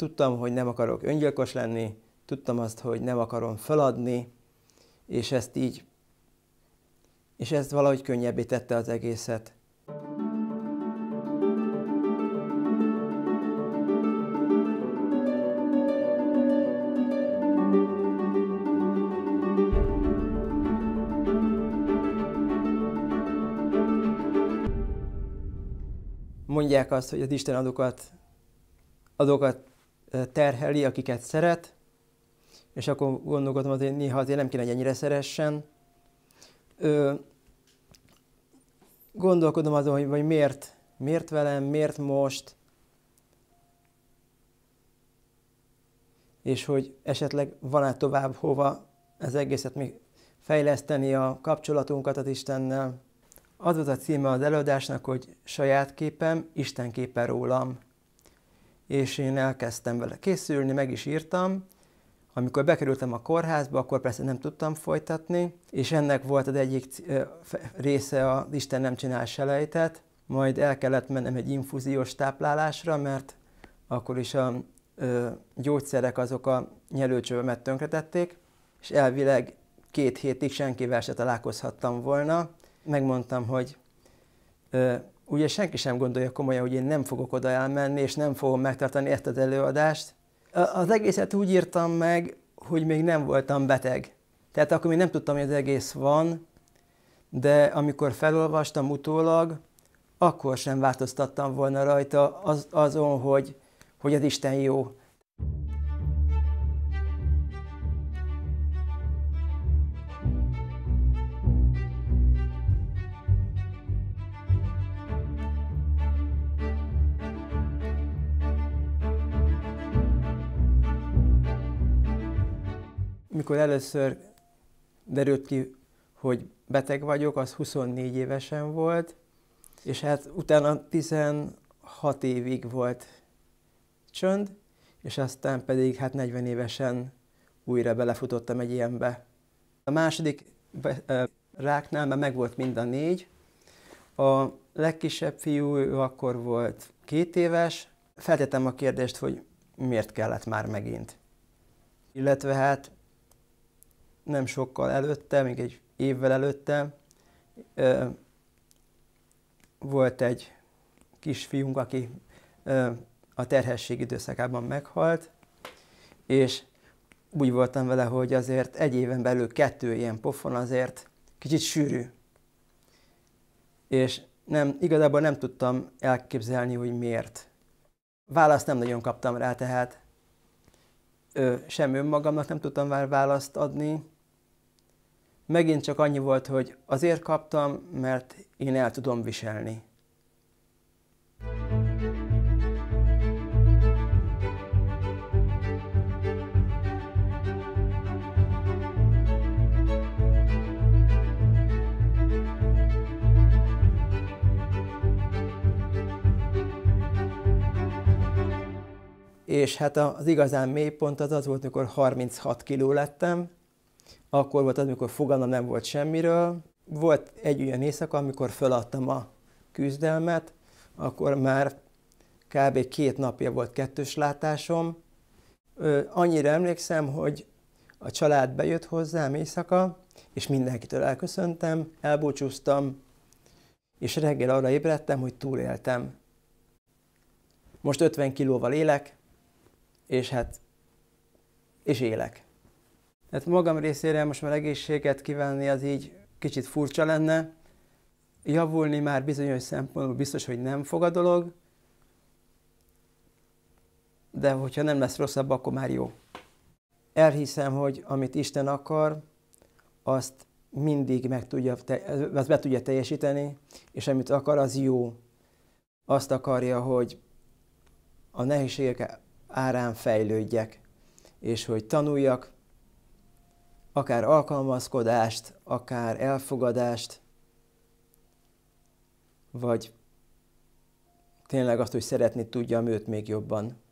Tudtam, hogy nem akarok öngyilkos lenni, tudtam azt, hogy nem akarom feladni, és ezt így, és ezt valahogy könnyebbé tette az egészet. Mondják azt, hogy az Isten adokat, adokat terheli, akiket szeret, és akkor gondolkodom, hogy néha azért nem kéne, hogy ennyire szeressen. Ö, gondolkodom azon, hogy, hogy miért, miért velem, miért most, és hogy esetleg van-e tovább hova ez egészet még fejleszteni a kapcsolatunkat az Istennel. Az volt a címe az előadásnak, hogy saját képem, Isten képe rólam és én elkezdtem vele készülni, meg is írtam. Amikor bekerültem a kórházba, akkor persze nem tudtam folytatni, és ennek volt az egyik része a Isten nem csinál selejtet, majd el kellett mennem egy infúziós táplálásra, mert akkor is a gyógyszerek azok a nyelőcsövemet tönkretették, és elvileg két hétig senkivel se találkozhattam volna. Megmondtam, hogy ugye senki sem gondolja komolyan, hogy én nem fogok oda elmenni, és nem fogom megtartani ezt az előadást. Az egészet úgy írtam meg, hogy még nem voltam beteg. Tehát akkor még nem tudtam, hogy az egész van, de amikor felolvastam utólag, akkor sem változtattam volna rajta az, azon, hogy, hogy az Isten jó. mikor először derült ki, hogy beteg vagyok, az 24 évesen volt, és hát utána 16 évig volt csönd, és aztán pedig hát 40 évesen újra belefutottam egy ilyenbe. A második ráknál már megvolt mind a négy. A legkisebb fiú ő akkor volt két éves. Feltettem a kérdést, hogy miért kellett már megint. Illetve hát nem sokkal előtte, még egy évvel előtte ö, volt egy kisfiunk, aki ö, a terhesség időszakában meghalt, és úgy voltam vele, hogy azért egy éven belül kettő ilyen pofon azért kicsit sűrű. És nem, igazából nem tudtam elképzelni, hogy miért. Választ nem nagyon kaptam rá, tehát sem önmagamnak nem tudtam már választ adni. Megint csak annyi volt, hogy azért kaptam, mert én el tudom viselni. és hát az igazán mély pont az az volt, mikor 36 kiló lettem, akkor volt az, amikor fogalma nem volt semmiről. Volt egy olyan éjszaka, amikor feladtam a küzdelmet, akkor már kb. két napja volt kettős látásom. Annyira emlékszem, hogy a család bejött hozzám éjszaka, és mindenkitől elköszöntem, elbúcsúztam, és reggel arra ébredtem, hogy túléltem. Most 50 kilóval élek, és hát, és élek. Hát magam részére most már egészséget kívánni az így kicsit furcsa lenne. Javulni már bizonyos szempontból biztos, hogy nem fog a dolog, de hogyha nem lesz rosszabb, akkor már jó. Elhiszem, hogy amit Isten akar, azt mindig meg tudja, azt be tudja teljesíteni, és amit akar, az jó. Azt akarja, hogy a nehézségek árán fejlődjek, és hogy tanuljak akár alkalmazkodást, akár elfogadást, vagy tényleg azt, hogy szeretni tudjam őt még jobban.